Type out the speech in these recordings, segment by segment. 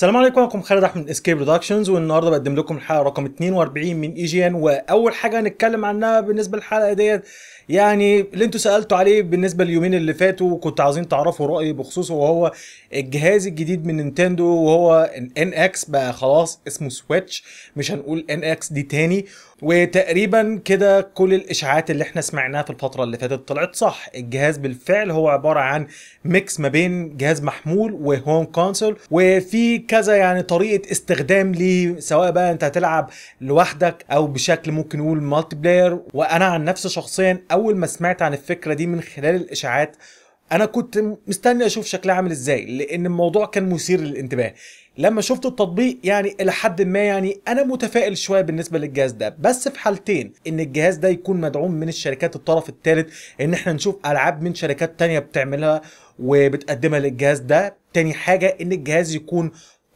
السلام عليكم معكم خالد احمد من اسكيب برودكشنز والنهارده بقدم لكم الحلقه رقم 42 من اي جي ان واول حاجه هنتكلم عنها بالنسبه للحلقه ديت يعني اللي انتوا سالتوا عليه بالنسبه لليومين اللي فاتوا كنت عاوزين تعرفوا رايي بخصوصه وهو الجهاز الجديد من نينتندو وهو ان اكس بقى خلاص اسمه سويتش مش هنقول ان اكس دي تاني وتقريبا كده كل الاشاعات اللي احنا سمعناها في الفتره اللي فاتت طلعت صح الجهاز بالفعل هو عباره عن ميكس ما بين جهاز محمول وهوم كونسول وفي كذا يعني طريقه استخدام ليه سواء بقى انت هتلعب لوحدك او بشكل ممكن نقول مالتي بلاير وانا عن نفسي شخصيا اول ما سمعت عن الفكره دي من خلال الاشاعات انا كنت مستني اشوف شكلها عامل ازاي لان الموضوع كان مثير للانتباه لما شفت التطبيق يعني الى حد ما يعني انا متفائل شويه بالنسبه للجهاز ده بس في حالتين ان الجهاز ده يكون مدعوم من الشركات الطرف الثالث ان احنا نشوف العاب من شركات تانية بتعملها وبتقدمها للجهاز ده تاني حاجة ان الجهاز يكون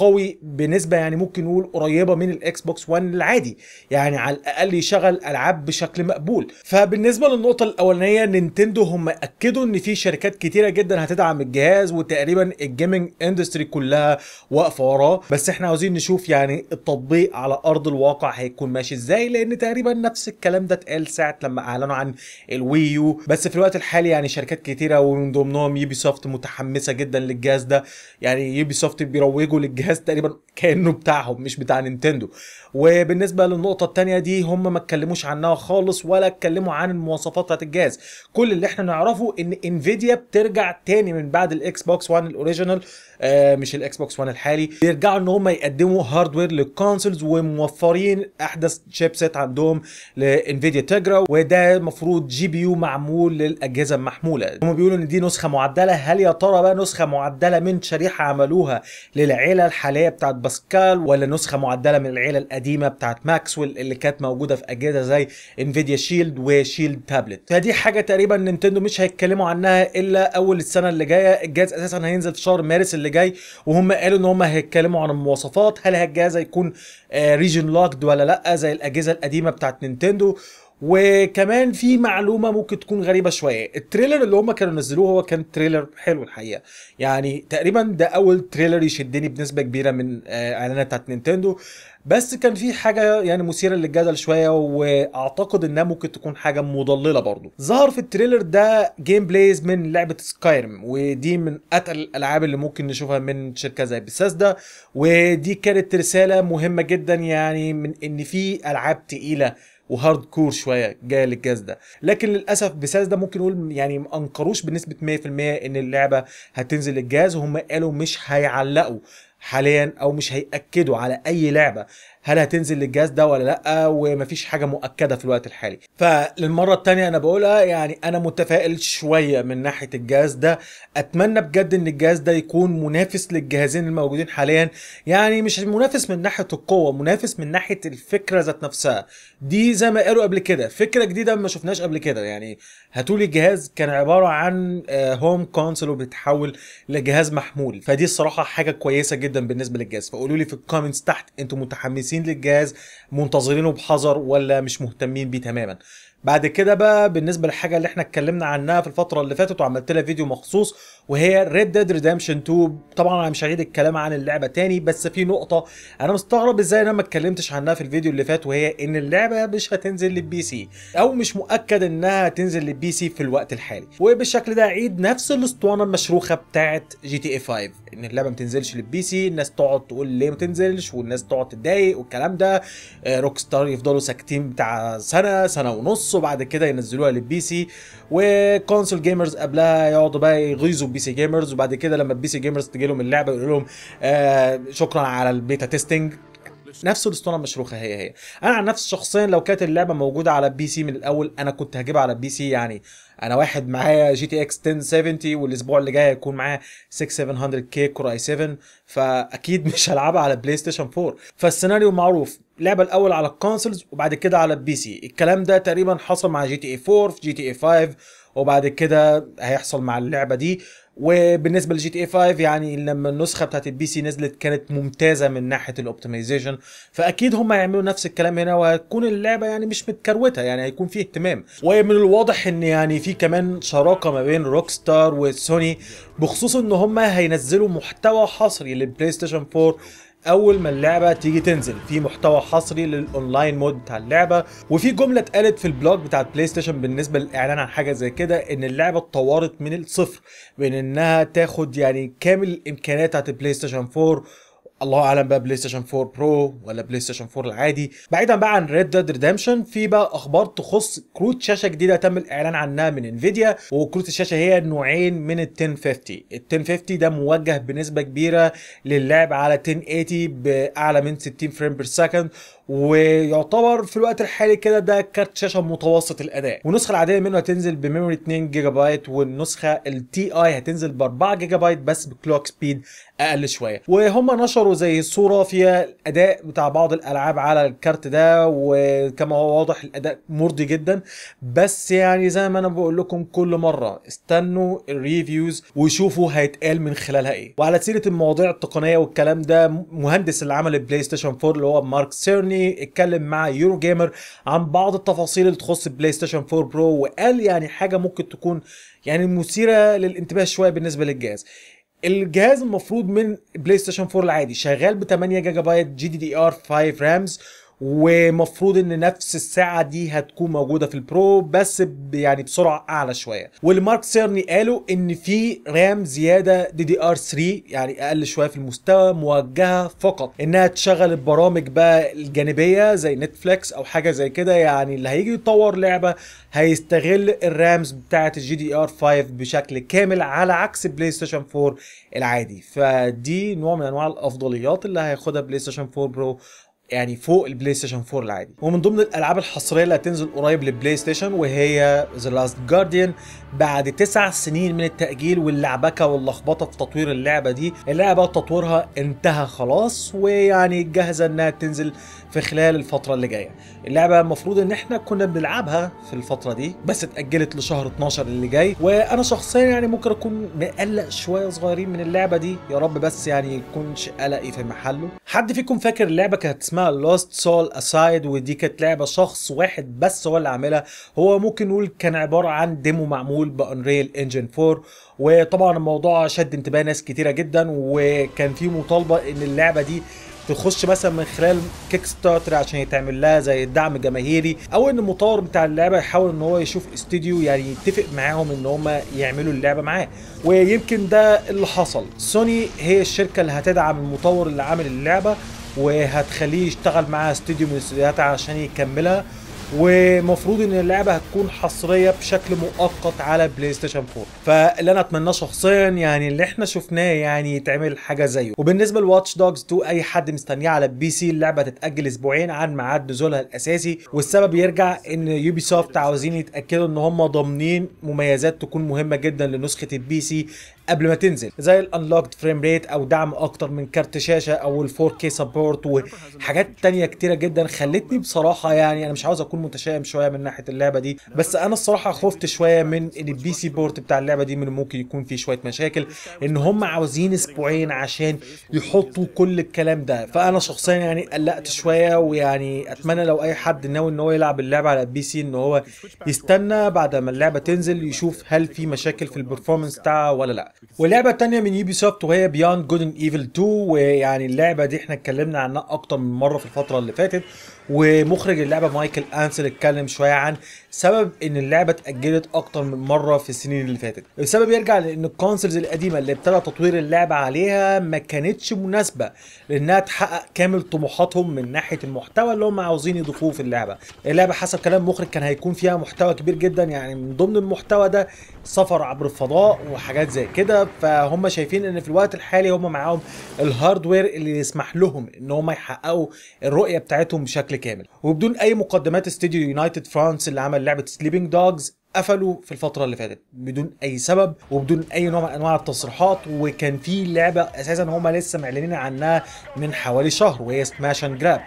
قوي بنسبه يعني ممكن نقول قريبه من الاكس بوكس 1 العادي يعني على الاقل يشغل العاب بشكل مقبول فبالنسبه للنقطه الاولانيه نينتندو هم اكدوا ان في شركات كتيره جدا هتدعم الجهاز وتقريبا الجيمنج اندستري كلها واقفه وراه بس احنا عاوزين نشوف يعني التطبيق على ارض الواقع هيكون ماشي ازاي لان تقريبا نفس الكلام ده اتقال ساعه لما اعلنوا عن الويو بس في الوقت الحالي يعني شركات كتيره ومن ضمنهم يوبي سوفت متحمسه جدا للجهاز ده يعني يوبي سوفت بيروجوا للجهاز جهاز تقريبا كانه بتاعهم مش بتاع نينتندو وبالنسبه للنقطه الثانيه دي هم ما اتكلموش عنها خالص ولا اتكلموا عن المواصفات بتاعت الجهاز كل اللي احنا نعرفه ان انفيديا بترجع تاني من بعد الاكس بوكس 1 الاوريجينال آه مش الاكس بوكس 1 الحالي بيرجعوا ان هم يقدموا هاردوير للكونسولز وموفرين احدث شيبسيت عندهم لانفيديا تجرا وده المفروض جي بي يو معمول للاجهزه المحموله هم بيقولوا ان دي نسخه معدله هل يا ترى بقى نسخه معدله من شريحه عملوها للعيله الحاليه بتاعت باسكال ولا نسخه معدله من العيله القديمه بتاعت ماكسويل اللي كانت موجوده في اجهزه زي انفيديا شيلد وشيلد تابلت فدي حاجه تقريبا نينتندو مش هيتكلموا عنها الا اول السنه اللي جايه الجهاز اساسا هينزل في شهر مارس اللي جاي وهم قالوا ان هم هيتكلموا عن المواصفات هل الجهاز هيكون ريجن آه، لوكد ولا لا زي الاجهزه القديمه بتاعت نينتندو وكمان في معلومه ممكن تكون غريبه شويه التريلر اللي هم كانوا نزلوه هو كان تريلر حلو الحقيقه يعني تقريبا ده اول تريلر يشدني بنسبه كبيره من آه، اعلانات بتاعت نينتندو بس كان في حاجه يعني مثيره للجدل شويه واعتقد انها ممكن تكون حاجه مضلله برضو ظهر في التريلر ده جيم بلايز من لعبه سكايرم ودي من اتقل الالعاب اللي ممكن نشوفها من شركه زي بيساسدا ودي كانت رساله مهمه جدا يعني من ان في العاب تقيله وهارد كور شويه جايه للجهاز ده لكن للاسف ده ممكن نقول يعني ما انكروش بنسبه 100% ان اللعبه هتنزل للجهاز وهم قالوا مش هيعلقوا حاليا او مش هياكدوا على اي لعبه هل هتنزل للجهاز ده ولا لا ومفيش حاجه مؤكده في الوقت الحالي فللمره الثانيه انا بقولها يعني انا متفائل شويه من ناحيه الجهاز ده اتمنى بجد ان الجهاز ده يكون منافس للجهازين الموجودين حاليا يعني مش منافس من ناحيه القوه منافس من ناحيه الفكره ذات نفسها دي زي ما قالوا قبل كده فكره جديده ما شفناش قبل كده يعني هاتولي جهاز كان عباره عن هوم آه، كونسول وبيتحول لجهاز محمول فدي الصراحه حاجه كويسه جدا جدا بالنسبه للجهاز فقولوا لي في الكومنتس تحت انتوا متحمسين للجهاز منتظرينه بحذر ولا مش مهتمين بيه تماما بعد كده بقى بالنسبه للحاجه اللي احنا اتكلمنا عنها في الفتره اللي فاتت وعملت لها فيديو مخصوص وهي ريد ديد ريدمشن 2 طبعا انا مش هعيد الكلام عن اللعبه تاني بس في نقطه انا مستغرب ازاي انا ما اتكلمتش عنها في الفيديو اللي فات وهي ان اللعبه مش هتنزل للبي سي او مش مؤكد انها هتنزل للبي سي في الوقت الحالي وبالشكل ده اعيد نفس الاسطوانه المشروخه بتاعه جي تي اي 5 ان اللعبه ما تنزلش للبي سي الناس تقعد تقول ليه ما تنزلش والناس تقعد تتضايق والكلام ده روك آه، ستار يفضلوا ساكتين بتاع سنه سنه ونص يقصوا بعد كده ينزلوها للبي سي وكونسول جيمرز قبلها يقعدوا بقى يغيظوا البي سي جيمرز وبعد كده لما البي سي جيمرز تجي لهم اللعبه يقول لهم آه شكرا على البيتا تيستنج نفس الاسطوانه المشروخه هي هي انا عن نفسي شخصيا لو كانت اللعبه موجوده على بي سي من الاول انا كنت هجيبها على بي سي يعني انا واحد معايا جي تي اكس 1070 والاسبوع اللي جاي هيكون معايا 6700 كي كور اي 7 فاكيد مش هلعبها على بلاي ستيشن 4 فالسيناريو معروف اللعبه الاول على الكونسولز وبعد كده على البي سي الكلام ده تقريبا حصل مع جي تي اي 4 في جي تي اي 5 وبعد كده هيحصل مع اللعبه دي وبالنسبه لجي تي اي 5 يعني لما النسخه بتاعت البي سي نزلت كانت ممتازه من ناحيه الاوبتمايزيشن فاكيد هم هيعملوا نفس الكلام هنا وهتكون اللعبه يعني مش متكروته يعني هيكون في اهتمام ومن الواضح ان يعني في كمان شراكه ما بين روك ستار وسوني بخصوص ان هم هينزلوا محتوى حصري للبلاي ستيشن 4 اول ما اللعبه تيجي تنزل في محتوى حصري للاونلاين مود بتاع اللعبه وفي جمله اتقالت في البلوج بتاع بلاي ستيشن بالنسبه للاعلان عن حاجه زي كده ان اللعبه اتطورت من الصفر بان انها تاخد يعني كامل الامكانيات بتاعت بلاي ستيشن 4 الله اعلم بقى بلاي ستيشن 4 برو ولا بلاي ستيشن 4 العادي بعيدا بقى عن ريد ديد ريدمشن في بقى اخبار تخص كروت شاشه جديده تم الاعلان عنها من انفيديا وكروت الشاشه هي نوعين من ال 1050 ال 1050 ده موجه بنسبه كبيره للعب على 1080 باعلى من 60 فريم بير سكند ويعتبر في الوقت الحالي كده ده كارت شاشه متوسط الاداء والنسخه العاديه منه هتنزل بميموري 2 جيجا بايت والنسخه التي اي هتنزل ب 4 جيجا بايت بس بكلوك سبيد اقل شويه وهم نشروا عملوا زي صوره فيها الاداء بتاع بعض الالعاب على الكارت ده وكما هو واضح الاداء مرضي جدا بس يعني زي ما انا بقول لكم كل مره استنوا الريفيوز وشوفوا هيتقال من خلالها ايه وعلى سيره المواضيع التقنيه والكلام ده مهندس اللي عمل البلاي ستيشن 4 اللي هو مارك سيرني اتكلم مع يورو جيمر عن بعض التفاصيل اللي تخص البلاي ستيشن 4 برو وقال يعني حاجه ممكن تكون يعني مثيره للانتباه شويه بالنسبه للجهاز الجهاز المفروض من بلاي ستيشن 4 العادي شغال ب 8 جيجا بايت جي دي دي ار 5 رامز ومفروض ان نفس الساعه دي هتكون موجوده في البرو بس يعني بسرعه اعلى شويه واللي مارك سيرني قالوا ان في رام زياده دي دي ار 3 يعني اقل شويه في المستوى موجهه فقط انها تشغل البرامج بقى الجانبيه زي نتفليكس او حاجه زي كده يعني اللي هيجي يطور لعبه هيستغل الرامز بتاعه الجي دي ار 5 بشكل كامل على عكس بلاي ستيشن 4 العادي فدي نوع من انواع الافضليات اللي هياخدها بلاي ستيشن 4 برو يعني فوق البلاي ستيشن 4 العادي ومن ضمن الالعاب الحصريه اللي هتنزل قريب للبلاي ستيشن وهي ذا لاست جارديان بعد تسع سنين من التاجيل واللعبكه واللخبطه في تطوير اللعبه دي اللعبه تطويرها انتهى خلاص ويعني جاهزه انها تنزل في خلال الفتره اللي جايه اللعبه المفروض ان احنا كنا بنلعبها في الفتره دي بس اتاجلت لشهر 12 اللي جاي وانا شخصيا يعني ممكن اكون مقلق شويه صغيرين من اللعبه دي يا رب بس يعني يكونش قلقي في محله حد فيكم فاكر اللعبه كانت اسمها اسمها لاست سول اسايد ودي كانت لعبه شخص واحد بس هو اللي عاملها هو ممكن نقول كان عباره عن ديمو معمول بانريل انجن 4 وطبعا الموضوع شد انتباه ناس كتيره جدا وكان في مطالبه ان اللعبه دي تخش مثلا من خلال كيك ستارتر عشان يتعمل لها زي الدعم جماهيري او ان المطور بتاع اللعبه يحاول ان هو يشوف استوديو يعني يتفق معاهم ان هم يعملوا اللعبه معاه ويمكن ده اللي حصل سوني هي الشركه اللي هتدعم المطور اللي عامل اللعبه وهتخليه يشتغل معاها استوديو من الاستوديوهات عشان يكملها ومفروض ان اللعبه هتكون حصريه بشكل مؤقت على بلاي ستيشن 4 فاللي انا اتمناه شخصيا يعني اللي احنا شفناه يعني يتعمل حاجه زيه وبالنسبه لواتش دوجز 2 اي حد مستنيه على البي سي اللعبه هتتاجل اسبوعين عن ميعاد نزولها الاساسي والسبب يرجع ان يوبي سوفت عاوزين يتاكدوا ان هم ضامنين مميزات تكون مهمه جدا لنسخه البي سي قبل ما تنزل زي الانلوكد فريم ريت او دعم اكتر من كارت شاشه او ال 4K سبورت وحاجات تانية كتيره جدا خلتني بصراحه يعني انا مش عاوز اكون متشائم شويه من ناحيه اللعبه دي بس انا الصراحه خفت شويه من ان البي سي بورت بتاع اللعبه دي من ممكن يكون فيه شويه مشاكل ان هم عاوزين اسبوعين عشان يحطوا كل الكلام ده فانا شخصيا يعني قلقت شويه ويعني اتمنى لو اي حد ناوي ان هو يلعب اللعبه على البي سي ان هو يستنى بعد ما اللعبه تنزل يشوف هل في مشاكل في البرفورمانس بتاعها ولا لا واللعبة التانية من يوبي سوفت وهي بياند جود اند ايفل 2 ويعني اللعبة دي احنا اتكلمنا عنها أكتر من مرة في الفترة اللي فاتت ومخرج اللعبة مايكل أنسل اتكلم شوية عن سبب إن اللعبة اتأجلت أكتر من مرة في السنين اللي فاتت السبب يرجع لأن الكونسلز القديمة اللي ابتدى تطوير اللعبة عليها ما كانتش مناسبة لأنها تحقق كامل طموحاتهم من ناحية المحتوى اللي هم عاوزين يضيفوه في اللعبة اللعبة حسب كلام مخرج كان هيكون فيها محتوى كبير جدا يعني من ضمن المحتوى ده سفر عبر الفضاء وحاجات زي كده كده فهم شايفين ان في الوقت الحالي هم معاهم الهاردوير اللي يسمح لهم ان هم يحققوا الرؤيه بتاعتهم بشكل كامل وبدون اي مقدمات استوديو يونايتد فرانس اللي عمل لعبه سليبنج دوجز قفلوا في الفتره اللي فاتت بدون اي سبب وبدون اي نوع من انواع التصريحات وكان في لعبه اساسا هم لسه معلنين عنها من حوالي شهر وهي سماش اند جراب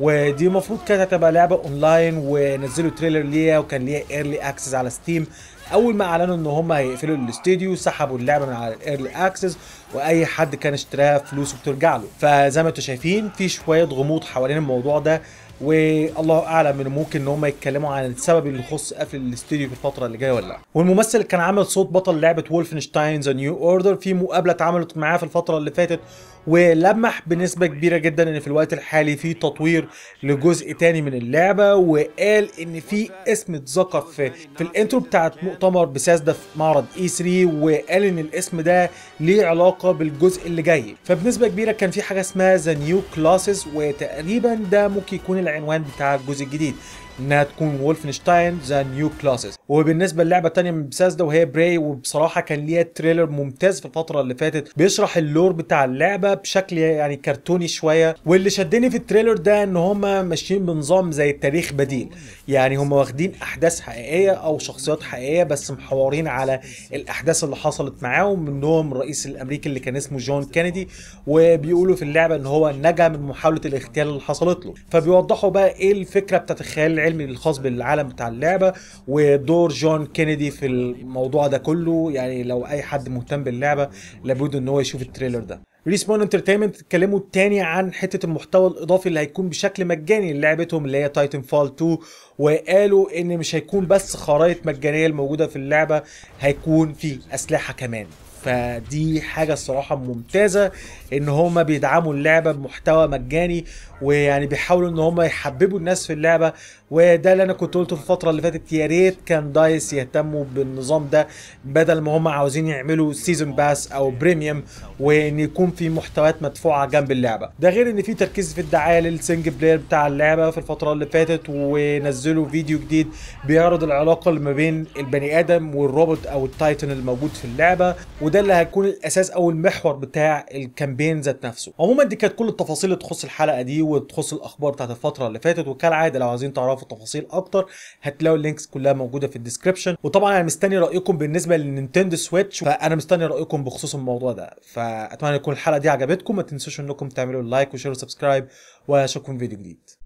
ودي المفروض كانت هتبقى لعبه اونلاين ونزلوا تريلر ليها وكان ليها ايرلي اكسس على ستيم اول ما اعلنوا ان هم هيقفلوا الاستوديو سحبوا اللعبه من على الايرلي اكسس واي حد كان اشتراها فلوسه بترجع له فزي ما انتم شايفين في شويه غموض حوالين الموضوع ده والله اعلم انه ممكن ان هم يتكلموا عن السبب اللي يخص قفل الاستوديو في الفتره اللي جايه ولا لا والممثل اللي كان عامل صوت بطل لعبه وولفنشتاين ذا نيو اوردر في مقابله اتعملت معاه في الفتره اللي فاتت ولمح بنسبة كبيرة جدا ان في الوقت الحالي في تطوير لجزء تاني من اللعبة وقال ان في اسم اتذكر في, في الانترو بتاعت مؤتمر ده في معرض اي e 3 وقال ان الاسم ده ليه علاقة بالجزء اللي جاي فبنسبة كبيرة كان في حاجة اسمها ذا نيو كلاسز وتقريبا ده ممكن يكون العنوان بتاع الجزء الجديد انها تكون وولفنشتاين ذا نيو كلاسز وبالنسبه للعبه الثانيه من بسازدا وهي براي وبصراحه كان ليها تريلر ممتاز في الفتره اللي فاتت بيشرح اللور بتاع اللعبه بشكل يعني كرتوني شويه واللي شدني في التريلر ده ان هم ماشيين بنظام زي التاريخ بديل يعني هم واخدين احداث حقيقيه او شخصيات حقيقيه بس محورين على الاحداث اللي حصلت معاهم منهم الرئيس الامريكي اللي كان اسمه جون كينيدي وبيقولوا في اللعبه ان هو نجا من محاوله الاغتيال اللي حصلت له فبيوضحوا بقى ايه الفكره بتاعت الخيال العلمي الخاص بالعالم بتاع اللعبه ودور جون كينيدي في الموضوع ده كله يعني لو اي حد مهتم باللعبه لابد ان هو يشوف التريلر ده ريسبون انترتينمنت اتكلموا تاني عن حته المحتوى الاضافي اللي هيكون بشكل مجاني للعبتهم اللي هي تايتن فال 2 وقالوا ان مش هيكون بس خرائط مجانيه الموجوده في اللعبه هيكون في اسلحه كمان فدي حاجه الصراحه ممتازه ان هما بيدعموا اللعبه بمحتوى مجاني ويعني بيحاولوا ان هما يحببوا الناس في اللعبه وده اللي انا كنت قلته في الفتره اللي فاتت يا ريت كان دايس يهتموا بالنظام ده بدل ما هما عاوزين يعملوا سيزون باس او بريميوم وان يكون في محتويات مدفوعه جنب اللعبه ده غير ان في تركيز في الدعايه للسنج بلاير بتاع اللعبه في الفتره اللي فاتت ونزلوا فيديو جديد بيعرض العلاقه اللي ما بين البني ادم والروبوت او التايتن الموجود في اللعبه وده اللي هيكون الاساس او المحور بتاع الكامبين ذات نفسه عموما دي كانت كل التفاصيل اللي تخص الحلقه دي وتخص الاخبار بتاعت الفتره اللي فاتت وكالعاده لو عايزين تعرفوا تفاصيل اكتر هتلاقوا اللينكس كلها موجوده في الديسكربشن وطبعا انا مستني رايكم بالنسبه للنينتندو سويتش فانا مستني رايكم بخصوص الموضوع ده فاتمنى تكون الحلقه دي عجبتكم ما تنسوش انكم تعملوا لايك وشير وسبسكرايب واشوفكم في فيديو جديد